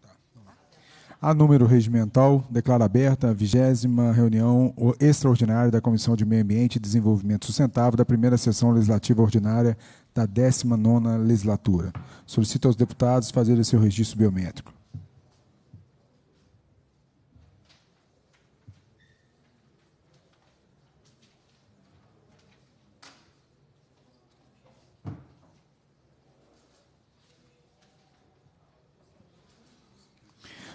tá? A número regimental declara aberta a vigésima reunião extraordinária da Comissão de Meio Ambiente e Desenvolvimento Sustentável da primeira sessão legislativa ordinária da 19ª legislatura. Solicito aos deputados fazerem seu registro biométrico.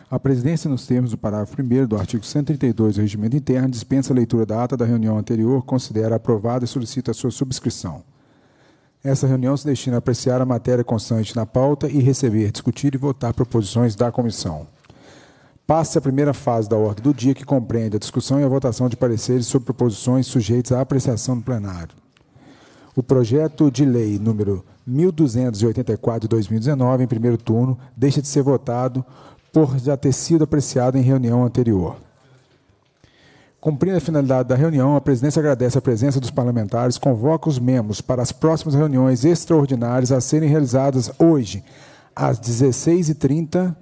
A presidência, nos termos do parágrafo 1 do artigo 132 do Regimento Interno, dispensa a leitura da ata da reunião anterior, considera aprovada e solicita a sua subscrição. Essa reunião se destina a apreciar a matéria constante na pauta e receber, discutir e votar proposições da comissão. Passa a primeira fase da ordem do dia, que compreende a discussão e a votação de pareceres sobre proposições sujeitas à apreciação do plenário. O projeto de lei número 1284 de 2019, em primeiro turno, deixa de ser votado por já ter sido apreciado em reunião anterior. Cumprindo a finalidade da reunião, a presidência agradece a presença dos parlamentares, convoca os membros para as próximas reuniões extraordinárias a serem realizadas hoje, às 16h30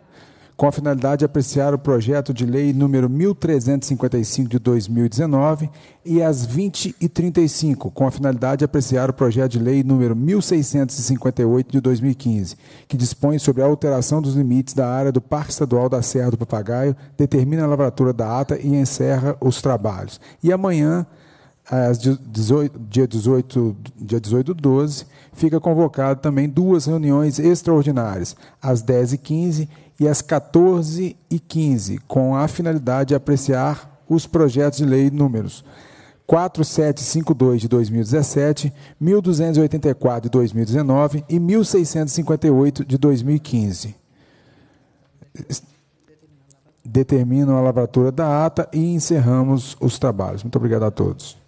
com a finalidade de apreciar o projeto de lei número 1355 de 2019 e às 20h35, com a finalidade de apreciar o projeto de lei número 1658 de 2015, que dispõe sobre a alteração dos limites da área do Parque Estadual da Serra do Papagaio, determina a lavratura da ata e encerra os trabalhos. E amanhã, às 18, dia 18, dia 18 do 12, fica convocado também duas reuniões extraordinárias, às 10h15 e às 14h15, com a finalidade de apreciar os projetos de lei números 4752 de 2017, 1284 de 2019 e 1658 de 2015. Determinam a lavratura da ata e encerramos os trabalhos. Muito obrigado a todos.